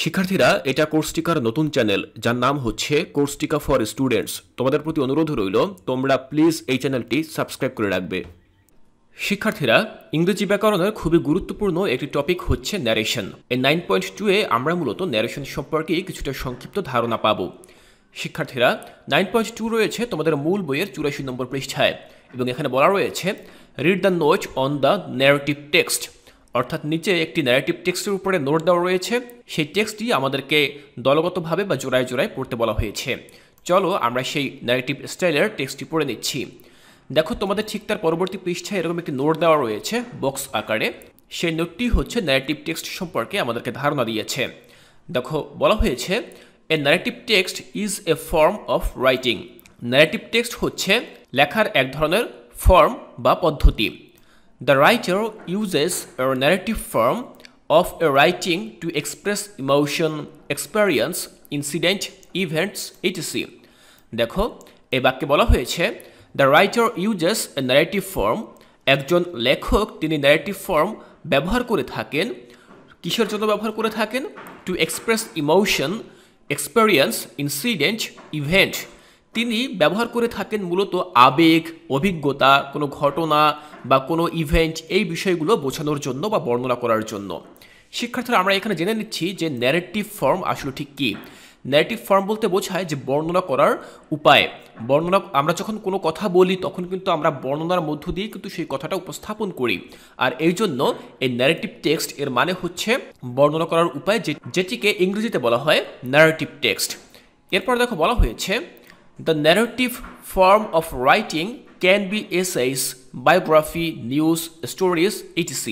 শিক্ষার্থীরা এটা কোর্সটিকার নতুন চ্যানেল যার নাম হচ্ছে কোর্সটিকা ফর স্টুডেন্টস তোমাদের প্রতি অনুরোধ রইল তোমরা প্লিজ এই চ্যানেলটি সাবস্ক্রাইব করে রাখবে শিক্ষার্থীরা ইংরেজি ব্যাকরণের খুবই গুরুত্বপূর্ণ একটি টপিক হচ্ছে ন্যারেশন এই নাইন পয়েন্ট টুয়ে আমরা মূলত ন্যারেশন সম্পর্কে কিছুটা সংক্ষিপ্ত ধারণা পাব শিক্ষার্থীরা নাইন পয়েন্ট টু রয়েছে তোমাদের মূল বইয়ের চুরাশি নম্বর পৃষ্ঠায় এবং এখানে বলা রয়েছে read the note on the narrative text অর্থাৎ নিচে একটি ন্যারেটিভ টেক্সটের উপরে নোট দেওয়া রয়েছে সেই টেক্সটটি আমাদেরকে দলগতভাবে বা জোড়ায় জোড়ায় পড়তে বলা হয়েছে চলো আমরা সেই ন্যারেটিভ স্টাইলের টেক্সটটি পড়ে নিচ্ছি দেখো তোমাদের ঠিক তার পরবর্তী পৃষ্ঠায় এরকম একটি নোট দেওয়া রয়েছে বক্স আকারে সেই নোটটি হচ্ছে ন্যারেটিভ টেক্সট সম্পর্কে আমাদেরকে ধারণা দিয়েছে দেখো বলা হয়েছে a narrative text is a form of writing narrative text হচ্ছে লেখার এক ধরনের ফর্ম বা পদ্ধতি The writer uses a narrative form of a writing to express emotion, experience, incident, events, etc. দেখো এই বাক্যে বলা হয়েছে the writer uses a narrative form একজন লেখক তিনি ন্যারেটিভ ফর্ম ব্যবহার করে থাকেন কিসের জন্য ব্যবহার করে থাকেন to express emotion experience incident event তিনি ব্যবহার করে থাকেন মূলত আবেগ অভিজ্ঞতা কোনো ঘটনা বা কোনো ইভেন্ট এই বিষয়গুলো বোঝানোর জন্য বা বর্ণনা করার জন্য শিক্ষার্থীরা আমরা এখানে জেনে নিচ্ছি যে ন্যারেটিভ ফর্ম আসলে ঠিক কী ন্যারেটিভ ফর্ম বলতে বোঝায় যে বর্ণনা করার উপায় বর্ণনা আমরা যখন কোনো কথা বলি তখন কিন্তু আমরা বর্ণনার মধ্য দিয়ে কিন্তু সেই কথাটা উপস্থাপন করি আর এই জন্য এই ন্যারেটিভ টেক্সট এর মানে হচ্ছে বর্ণনা করার উপায় যেটিকে ইংরেজিতে বলা হয় ন্যারেটিভ টেক্সট এরপর দেখো বলা হয়েছে The narrative form of writing can be essays, biography, news, stories, etc.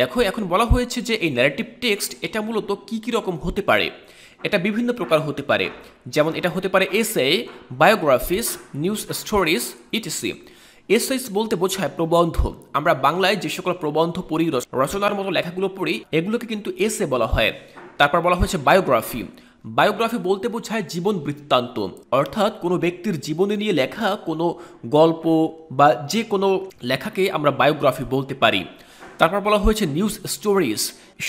দেখো এখন বলা হয়েছে যে এই ন্যারেটিভ টেক্সট এটা মূলত কি কি রকম হতে পারে এটা বিভিন্ন প্রকার হতে পারে যেমন এটা হতে পারে essays biographies news stories etc essays বলতে বোঝায় প্রবন্ধ আমরা বাংলায় যে সকল প্রবন্ধ পড়ি রচনার মতো লেখাগুলো পড়ি এগুলোকে কিন্তু এসে বলা হয় তারপর বলা হয়েছে বায়োগ্রাফি বায়োগ্রাফি বলতে বোঝায় জীবন বৃত্তান্ত অর্থাৎ কোনো ব্যক্তির জীবনে নিয়ে লেখা কোনো গল্প বা যে কোনো লেখাকে আমরা বায়োগ্রাফি বলতে পারি তারপর বলা হয়েছে নিউজ স্টোরিজ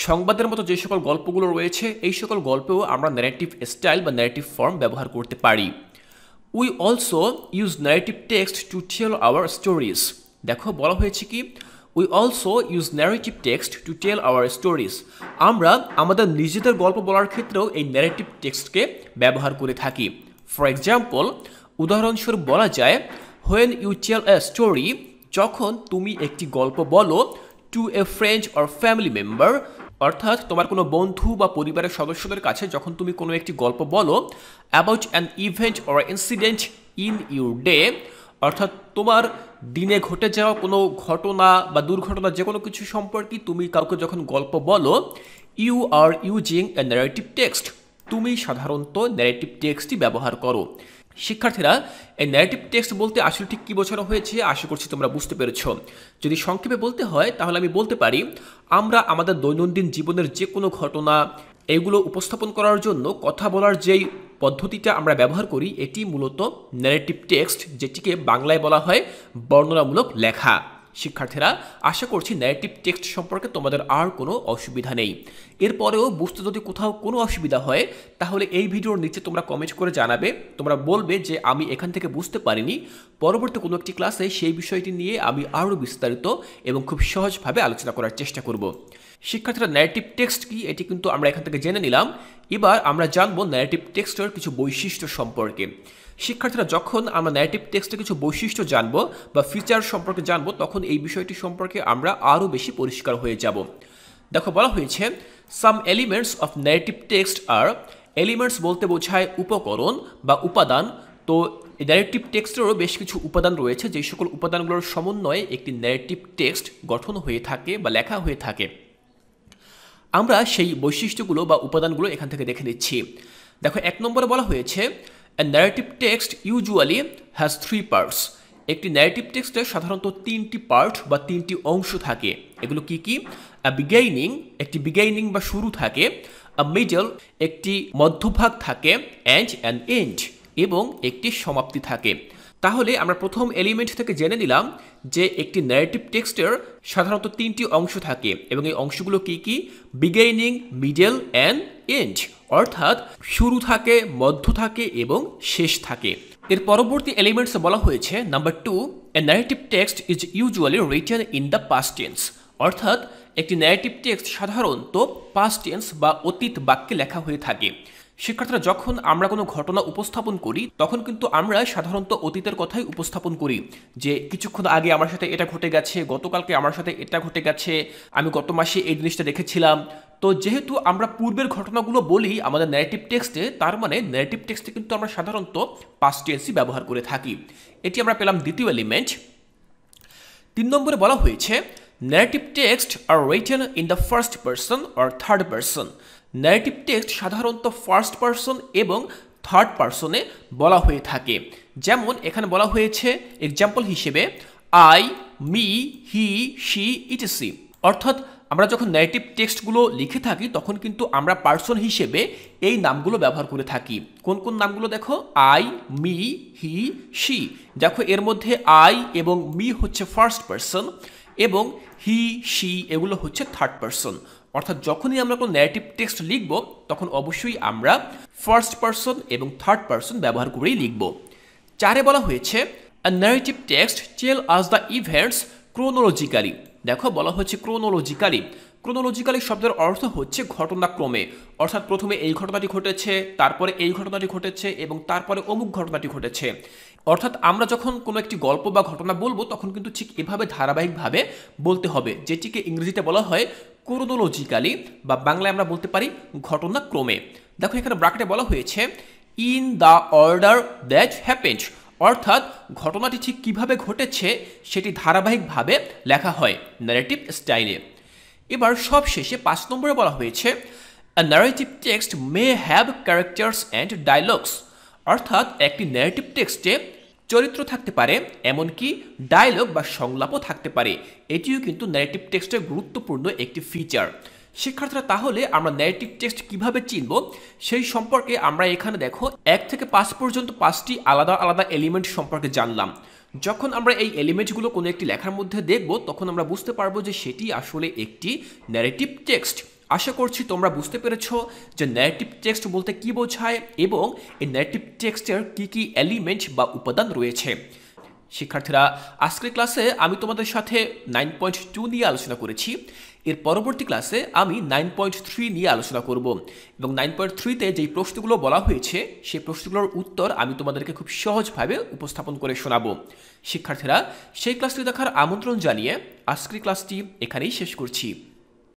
সংবাদের মতো যে সকল গল্পগুলো রয়েছে এই সকল গল্পেও আমরা ন্যারেটিভ স্টাইল বা ন্যারেটিভ ফর্ম ব্যবহার করতে পারি we also use narrative text to tell our stories দেখো বলা হয়েছে কি we also use narrative text to tell our stories আমরা আমাদের নিজেদের গল্প বলার ক্ষেত্রেও এই ন্যারেটিভ টেক্সটকে ব্যবহার করে থাকি ফর এক্সাম্পল উদাহরণস্বরূপ বলা যায় when you tell a story যখন তুমি একটি গল্প বলো to a friend or family member অর্থাৎ তোমার কোনো বন্ধু বা পরিবারের সদস্যদের কাছে যখন তুমি কোনো একটি গল্প বলো about an event or incident in your day অর্থাৎ তোমার দিনে ঘটে যাওয়া কোনো ঘটনা বা দুর্ঘটনা যে কোনো কিছু সম্পর্কে তুমি কাউকে যখন গল্প বলো you are using a narrative text তুমি সাধারণত ন্যারেটিভ টেক্সটই ব্যবহার করো শিক্ষার্থীরা এই ন্যারেটিভ টেক্সট বলতে আসলে ঠিক কী বোঝানো হয়েছে আশা করছি তোমরা বুঝতে পেরেছ যদি সংক্ষেপে বলতে হয় তাহলে আমি বলতে পারি আমরা আমাদের দৈনন্দিন জীবনের যে কোনো ঘটনা এগুলো উপস্থাপন করার জন্য কথা বলার যেই পদ্ধতিটা আমরা ব্যবহার করি এটি মূলত ন্যারেটিভ টেক্সট যেটিকে বাংলায় বলা হয় বর্ণনামূলক লেখা শিক্ষার্থীরা আশা করছি ন্যারেটিভ টেক্সট সম্পর্কে তোমাদের আর কোনো অসুবিধা নেই এরপরেও বুঝতে যদি কোথাও কোনো অসুবিধা হয় তাহলে এই ভিডিওর নিচে তোমরা কমেন্ট করে জানাবে তোমরা বলবে যে আমি এখান থেকে বুঝতে পারিনি পরবর্তী কোনো একটি ক্লাসে সেই বিষয়টি নিয়ে আমি আরও বিস্তারিত এবং খুব সহজভাবে আলোচনা করার চেষ্টা করব শিক্ষার্থীরা ন্যারেটিভ টেক্সট কি এটি কিন্তু আমরা এখান থেকে জেনে নিলাম এবার আমরা জানবো ন্যারেটিভ টেক্সটের কিছু বৈশিষ্ট্য সম্পর্কে শিক্ষার্থীরা যখন আমরা ন্যারেটিভ টেক্সটে কিছু বৈশিষ্ট্য জানব বা ফিচার সম্পর্কে জানব তখন এই বিষয়টি সম্পর্কে আমরা আরও বেশি পরিষ্কার হয়ে যাব দেখো বলা হয়েছে some elements of narrative text আর এলিমেন্টস বলতে বোঝায় উপকরণ বা উপাদান তো ন্যারেটিভ টেক্সটেরও বেশ কিছু উপাদান রয়েছে যেই সকল উপাদানগুলোর সমন্বয়ে একটি ন্যারেটিভ টেক্সট গঠন হয়ে থাকে বা লেখা হয়ে থাকে আমরা সেই বৈশিষ্ট্যগুলো বা উপাদানগুলো এখান থেকে দেখে নিচ্ছি দেখো এক নম্বরে বলা হয়েছে narrative text usually has three parts একটি ন্যারেটিভ টেক্সটে সাধারণত তিনটি পার্ট বা তিনটি অংশ থাকে এগুলো কি কি বিগেইনিং একটি বিগেইনিং বা শুরু থাকে মিডল একটি মধ্যভাগ থাকে অ্যান্ড অ্যান্ড এন্ড এবং একটি সমাপ্তি থাকে তাহলে আমরা প্রথম এলিমেন্ট থেকে জেনে নিলাম যে একটি ন্যারেটিভ টেক্সটের সাধারণত তিনটি অংশ থাকে এবং এই অংশগুলো কি কি বিগেইনিং মিডল অ্যান্ড এন্ড অর্থাৎ শুরু থাকে মধ্য থাকে এবং শেষ থাকে এর পরবর্তী এলিমেন্টসে বলা হয়েছে number two a narrative text is usually written in the past tense অর্থাৎ একটি ন্যারেটিভ টেক্সট সাধারণত পাস্ট টেন্স বা অতীত বাক্যে লেখা হয়ে থাকে শিক্ষার্থীরা যখন আমরা কোনো ঘটনা উপস্থাপন করি তখন কিন্তু আমরা সাধারণত অতীতের কথাই উপস্থাপন করি যে কিছুক্ষণ আগে আমার সাথে এটা ঘটে গেছে গতকালকে আমার সাথে এটা ঘটে গেছে আমি গত মাসে এই জিনিসটা দেখেছিলাম তো যেহেতু আমরা পূর্বের ঘটনাগুলো বলি আমাদের নেগেটিভ টেক্সটে তার মানে নেগেটিভ টেক্সটে কিন্তু আমরা সাধারণত পাস্ট ব্যবহার করে থাকি এটি আমরা পেলাম দ্বিতীয় এলিমেন্ট তিন নম্বরে বলা হয়েছে narrative text are written in the first person or third person narrative text সাধারণত ফার্স্ট পার্সন এবং থার্ড পার্সনে বলা হয়ে থাকে যেমন এখানে বলা হয়েছে এক্সাম্পল হিসেবে I me he she she অর্থাৎ আমরা যখন নেগেটিভ টেক্সটগুলো লিখে থাকি তখন কিন্তু আমরা পার্সন হিসেবে এই নামগুলো ব্যবহার করে থাকি কোন কোন নামগুলো দেখো আই মি হি শি দেখো এর মধ্যে আই এবং মি হচ্ছে ফার্স্ট পার্সন এবং হি শি এগুলো হচ্ছে থার্ড পারসন অর্থাৎ যখনই আমরা কোনো ন্যারেটিভ টেক্সট লিখব তখন অবশ্যই আমরা ফার্স্ট পারসন এবং থার্ড পারসন ব্যবহার করেই লিখব চারে বলা হয়েছে narrative text tell us the events chronologically দেখো বলা হচ্ছে ক্রোনোলজিক্যালি ক্রোনোলজিক্যালি শব্দের অর্থ হচ্ছে ঘটনাক্রমে অর্থাৎ প্রথমে এই ঘটনাটি ঘটেছে তারপরে এই ঘটনাটি ঘটেছে এবং তারপরে অমুক ঘটনাটি ঘটেছে অর্থাৎ আমরা যখন কোনো একটি গল্প বা ঘটনা বলবো তখন কিন্তু ঠিক এভাবে ধারাবাহিকভাবে বলতে হবে যেটিকে ইংরেজিতে বলা হয় ক্রোনোলজিক্যালি বা বাংলায় আমরা বলতে পারি ঘটনাক্রমে দেখো এখানে ব্রাকেটে বলা হয়েছে in the order that happens অর্থাৎ ঘটনাটি ঠিক কীভাবে ঘটেছে সেটি ধারাবাহিকভাবে লেখা হয় ন্যারেটিভ স্টাইলে এবার সব শেষে পাঁচ নম্বরে বলা হয়েছে narrative text may have characters and dialogues অর্থাৎ একটি ন্যারেটিভ টেক্সটে চরিত্র থাকতে পারে এমনকি ডায়লগ বা সংলাপও থাকতে পারে এটিও কিন্তু ন্যারেটিভ টেক্সটের গুরুত্বপূর্ণ একটি ফিচার শিক্ষার্থীরা তাহলে আমরা ন্যারেটিভ টেক্সট কিভাবে চিনব সেই সম্পর্কে আমরা এখানে দেখো এক থেকে পাঁচ পর্যন্ত পাঁচটি আলাদা আলাদা এলিমেন্ট সম্পর্কে জানলাম যখন আমরা এই এলিমেন্টগুলো কোনো একটি লেখার মধ্যে দেখব তখন আমরা বুঝতে পারবো যে সেটি আসলে একটি ন্যারেটিভ টেক্সট আশা করছি তোমরা বুঝতে পেরেছ যে ন্যারেটিভ টেক্সট বলতে কি বোঝায় এবং এই ন্যারেটিভ টেক্সটের কি কি এলিমেন্ট বা উপাদান রয়েছে শিক্ষার্থীরা আজকের ক্লাসে আমি তোমাদের সাথে নাইন পয়েন্ট টু নিয়ে আলোচনা করেছি এর পরবর্তী ক্লাসে আমি নাইন পয়েন্ট থ্রি নিয়ে আলোচনা করব এবং নাইন পয়েন্ট থ্রিতে যেই প্রশ্নগুলো বলা হয়েছে সেই প্রশ্নগুলোর উত্তর আমি তোমাদেরকে খুব সহজভাবে উপস্থাপন করে শোনাবো শিক্ষার্থীরা সেই ক্লাসটি দেখার আমন্ত্রণ জানিয়ে আজকের ক্লাসটি এখানেই শেষ করছি